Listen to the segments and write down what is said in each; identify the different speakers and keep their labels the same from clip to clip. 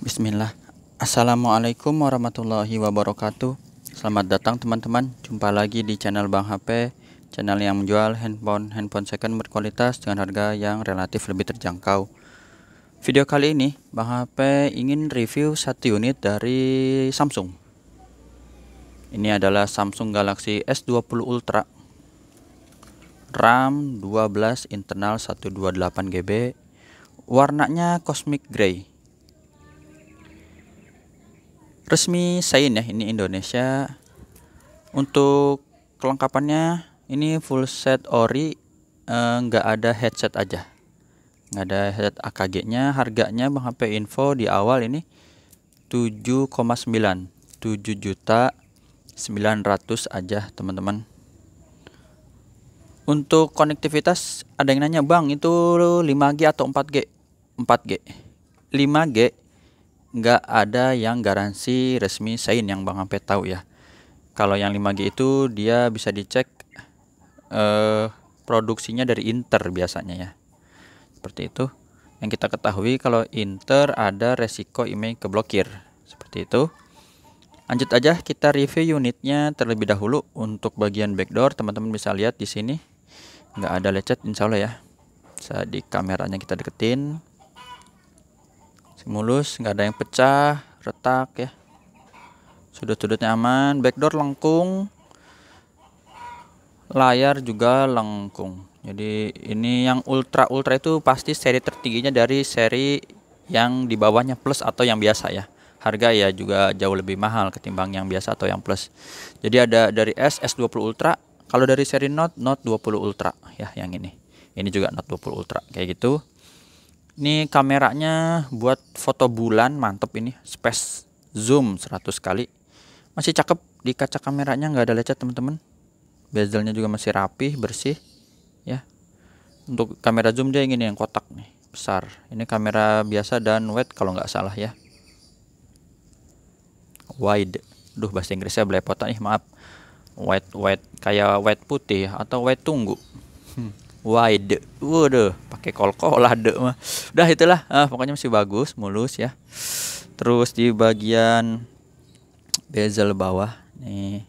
Speaker 1: Bismillah Assalamualaikum warahmatullahi wabarakatuh Selamat datang teman-teman Jumpa lagi di channel Bang HP Channel yang menjual handphone-handphone second berkualitas Dengan harga yang relatif lebih terjangkau Video kali ini Bang HP ingin review satu unit dari Samsung Ini adalah Samsung Galaxy S20 Ultra RAM 12 internal 128GB warnanya cosmic gray resmi sign ya ini Indonesia untuk kelengkapannya ini full set ori enggak eh, ada headset aja enggak ada headset AKG nya harganya Bang HP info di awal ini 7,9 7 juta 900 aja teman-teman untuk konektivitas ada yang nanya bang itu 5G atau 4G 4G 5G nggak ada yang garansi resmi sign yang Bang Ampe tahu ya. Kalau yang 5G itu dia bisa dicek eh, produksinya dari Inter biasanya ya. Seperti itu. Yang kita ketahui kalau Inter ada resiko email keblokir. Seperti itu. Lanjut aja kita review unitnya terlebih dahulu untuk bagian backdoor teman-teman bisa lihat di sini nggak ada lecet insya Allah ya. Bisa di kameranya kita deketin mulus nggak ada yang pecah retak ya sudut-sudutnya aman backdoor lengkung layar juga lengkung jadi ini yang ultra ultra itu pasti seri tertingginya dari seri yang di bawahnya plus atau yang biasa ya harga ya juga jauh lebih mahal ketimbang yang biasa atau yang plus jadi ada dari S S20 Ultra kalau dari seri Note Note 20 Ultra ya yang ini ini juga Note 20 Ultra kayak gitu ini kameranya buat foto bulan mantep ini space zoom 100 kali masih cakep di kaca kameranya nggak ada lecet teman-teman bezelnya juga masih rapih bersih ya untuk kamera zoom dia ingin yang kotak nih besar ini kamera biasa dan wide kalau nggak salah ya wide duh bahasa Inggrisnya belepotan nih maaf wide wide kayak wide putih atau wide tunggu hmm. wide waduh pakai kol-kol ada mah. Udah itulah uh, pokoknya masih bagus, mulus ya. Terus di bagian bezel bawah nih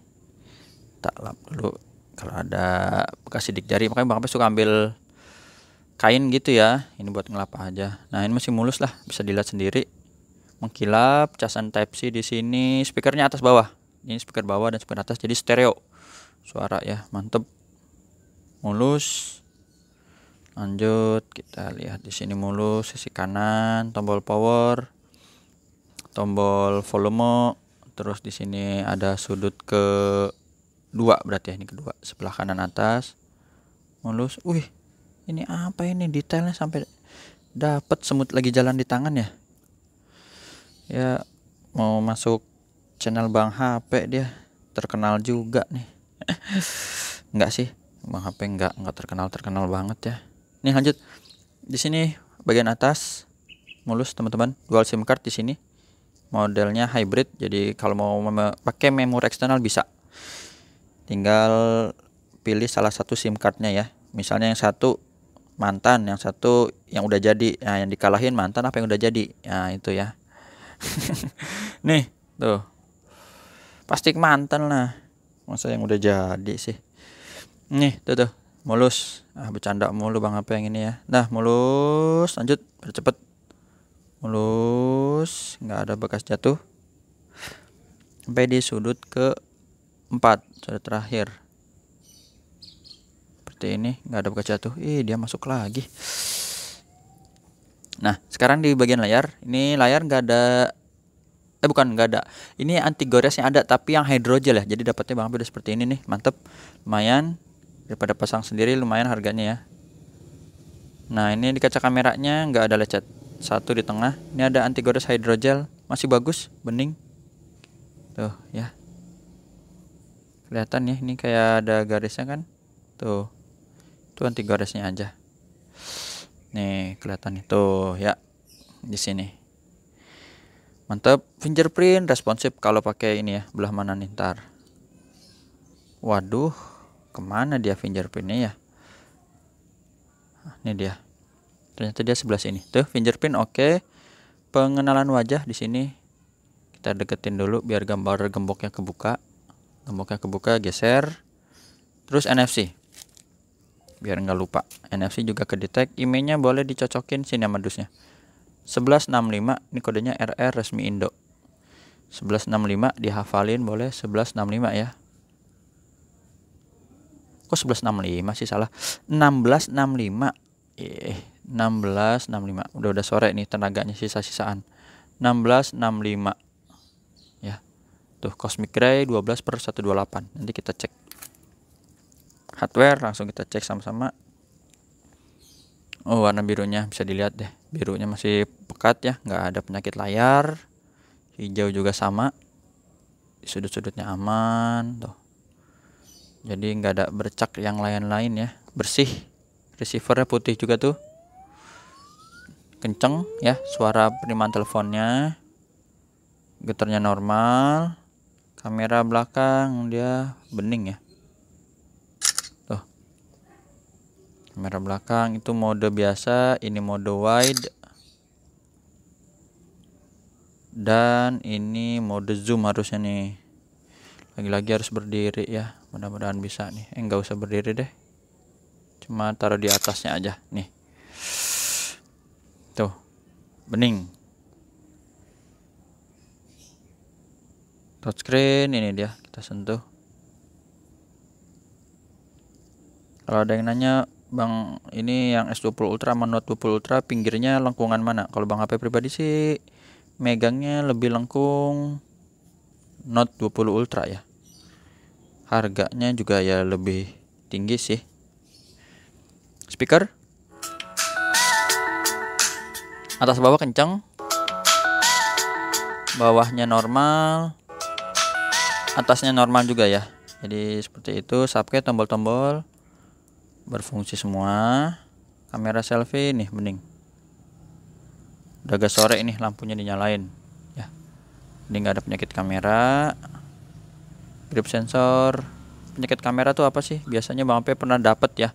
Speaker 1: tak lap dulu kalau ada bekas sidik jari makanya Bang suka ambil kain gitu ya. Ini buat ngelap aja. Nah, ini masih mulus lah, bisa dilihat sendiri. Mengkilap, casan type C di sini, speakernya atas bawah. Ini speaker bawah dan speaker atas jadi stereo. Suara ya, mantep. Mulus lanjut kita lihat di sini mulu sisi kanan tombol power tombol volume terus di sini ada sudut ke dua berarti ya ini kedua sebelah kanan atas mulus wih ini apa ini detailnya sampai dapat semut lagi jalan di tangan ya ya mau masuk channel Bang HP dia terkenal juga nih enggak sih Bang HP enggak enggak terkenal terkenal banget ya ini lanjut. Di sini bagian atas mulus teman-teman dual SIM card di sini. Modelnya hybrid jadi kalau mau mem pakai memori eksternal bisa. Tinggal pilih salah satu SIM cardnya ya. Misalnya yang satu mantan, yang satu yang udah jadi. Nah, yang dikalahin mantan apa yang udah jadi? Nah, itu ya. Nih, tuh. pasti mantan lah. Masa yang udah jadi sih. Nih, tuh tuh mulus ah bercanda mulu bang apa yang ini ya nah mulus lanjut percepat, mulus nggak ada bekas jatuh sampai di sudut ke empat sudut terakhir seperti ini nggak ada bekas jatuh ih dia masuk lagi nah sekarang di bagian layar ini layar nggak ada eh bukan nggak ada ini anti goresnya ada tapi yang hydrogel ya jadi dapatnya bang udah seperti ini nih mantep lumayan daripada pasang sendiri lumayan harganya ya nah ini di kaca kameranya nggak ada lecet satu di tengah ini ada anti gores hydrogel masih bagus bening tuh ya kelihatan ya ini kayak ada garisnya kan tuh tuh anti goresnya aja nih kelihatan itu ya di sini mantap fingerprint responsif kalau pakai ini ya belah mana nih ntar waduh kemana dia fingerprintnya ya ini dia ternyata dia sebelah sini tuh fingerprint oke okay. pengenalan wajah di sini kita deketin dulu biar gambar gemboknya kebuka gemboknya kebuka geser terus NFC biar nggak lupa NFC juga kedetek detect nya boleh dicocokin sini sama dusnya 1165 ini kodenya RR resmi Indo 1165 dihafalin boleh 1165 ya kok 1165 sih salah 1665 eh 1665 udah udah sore nih tenaganya sisa-sisaan 1665 ya tuh cosmic ray 12 per 128 nanti kita cek hardware langsung kita cek sama-sama oh warna birunya bisa dilihat deh birunya masih pekat ya nggak ada penyakit layar hijau juga sama sudut-sudutnya aman tuh jadi nggak ada bercak yang lain-lain ya bersih receivernya putih juga tuh kenceng ya suara penerimaan teleponnya geternya normal kamera belakang dia bening ya tuh kamera belakang itu mode biasa ini mode wide dan ini mode zoom harusnya nih lagi-lagi harus berdiri ya mudah-mudahan bisa nih eh usah berdiri deh cuma taruh di atasnya aja nih tuh bening touchscreen ini dia kita sentuh kalau ada yang nanya Bang ini yang S20 Ultra sama Note 20 Ultra pinggirnya lengkungan mana? Kalau Bang HP pribadi sih megangnya lebih lengkung Note 20 Ultra ya harganya juga ya lebih tinggi sih speaker atas bawah kenceng bawahnya normal atasnya normal juga ya jadi seperti itu subke tombol-tombol berfungsi semua kamera selfie nih bening udah agak sore ini lampunya dinyalain ya ini nggak ada penyakit kamera grip sensor penyakit kamera tuh apa sih biasanya bang Ape pernah dapet ya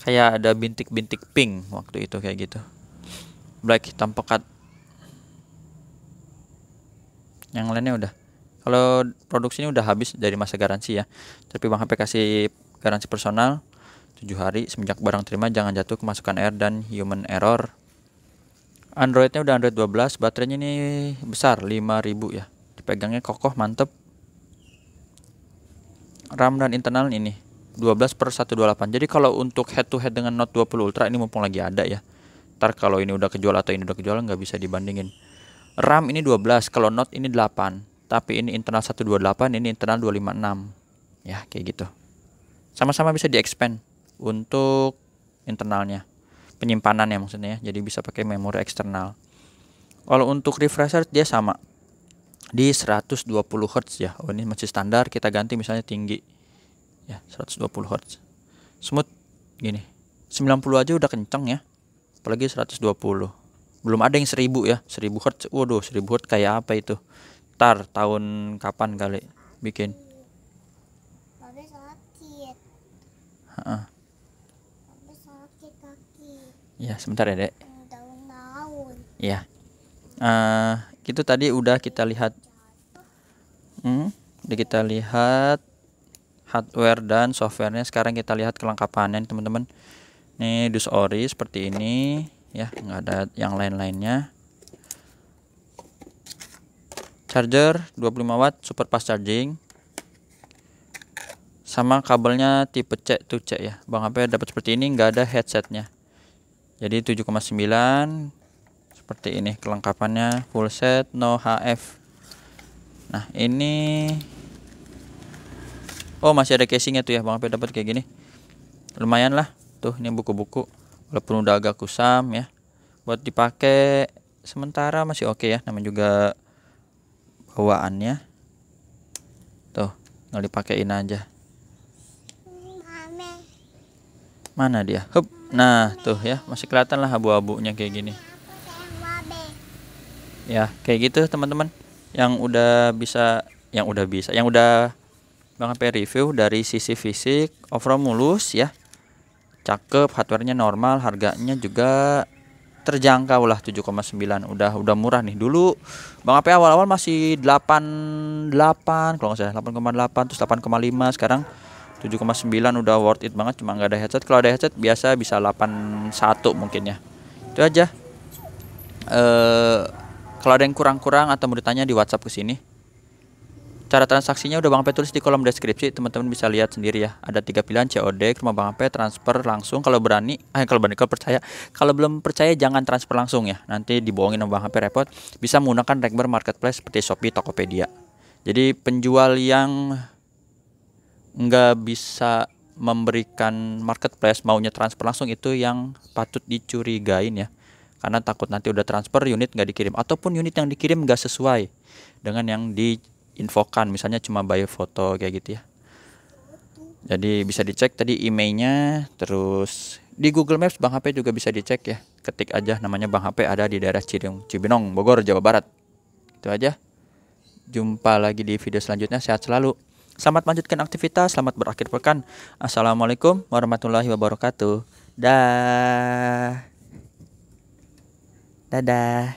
Speaker 1: kayak ada bintik-bintik pink waktu itu kayak gitu black hitam pekat yang lainnya udah kalau produksinya udah habis dari masa garansi ya tapi bang HP kasih garansi personal 7 hari semenjak barang terima jangan jatuh kemasukan air dan human error Androidnya udah Android 12 baterainya ini besar 5000 ya dipegangnya kokoh mantep RAM dan internal ini 12 per 128 jadi kalau untuk head to head dengan Note 20 Ultra ini mumpung lagi ada ya ntar kalau ini udah kejual atau ini udah kejual nggak bisa dibandingin RAM ini 12 kalau Note ini 8 tapi ini internal 128 ini internal 256 ya kayak gitu sama-sama bisa di expand untuk internalnya penyimpanannya maksudnya ya jadi bisa pakai memori eksternal kalau untuk refresher dia sama di 120 Hz ya. Oh, ini masih standar, kita ganti misalnya tinggi. Ya, 120 Hz. Smooth gini. 90 aja udah kenceng ya. Apalagi 120. Belum ada yang 1000 ya. 1000 Hz. Waduh, 1000 Hz kayak apa itu? Tar tahun kapan kali bikin? Tapi sakit. Heeh. sakit kaki. Ya, sebentar ya, Dek. Daun-daun. Iya. Kita Uh, eh, itu tadi udah kita lihat Hmm. Jadi kita lihat hardware dan softwarenya. Sekarang kita lihat kelengkapannya teman-teman. Ini dus ori seperti ini ya, nggak ada yang lain-lainnya. Charger 25 watt super fast charging. Sama kabelnya tipe C to c ya. Bang apa dapat seperti ini nggak ada headsetnya. Jadi 7,9 seperti ini kelengkapannya full set no HF nah ini oh masih ada casingnya tuh ya bang Ape dapat kayak gini lumayan lah tuh ini buku-buku walaupun udah agak kusam ya buat dipakai sementara masih oke okay ya namanya juga bawaannya tuh nggak dipakein aja mana dia Hup. nah tuh ya masih kelihatan lah abu-abunya kayak gini ya kayak gitu teman-teman yang udah bisa yang udah bisa yang udah Bang HP review dari sisi fisik overall mulus ya cakep hardwarenya normal harganya juga terjangkau lah 7,9 udah udah murah nih dulu Bang apa awal-awal masih 88 kalau nggak salah 8,8 terus 8,5 sekarang 7,9 udah worth it banget cuma nggak ada headset kalau ada headset biasa bisa 81 mungkin ya itu aja eh kalau ada yang kurang-kurang atau mau ditanya di WhatsApp ke sini. Cara transaksinya udah Bang P tulis di kolom deskripsi, teman-teman bisa lihat sendiri ya. Ada tiga pilihan COD ke rumah Bang HP transfer langsung kalau berani, eh kalau berani kalau percaya. Kalau belum percaya jangan transfer langsung ya. Nanti dibohongin sama Bang HP repot. Bisa menggunakan Rekber marketplace seperti Shopee, Tokopedia. Jadi penjual yang nggak bisa memberikan marketplace maunya transfer langsung itu yang patut dicurigain ya karena takut nanti udah transfer unit nggak dikirim ataupun unit yang dikirim nggak sesuai dengan yang diinfokan misalnya cuma bayar foto kayak gitu ya jadi bisa dicek tadi emailnya terus di Google Maps Bang HP juga bisa dicek ya ketik aja namanya Bang HP ada di daerah Cireng, Cibinong Bogor Jawa Barat itu aja jumpa lagi di video selanjutnya sehat selalu selamat lanjutkan aktivitas selamat berakhir pekan assalamualaikum warahmatullahi wabarakatuh dah Dadah.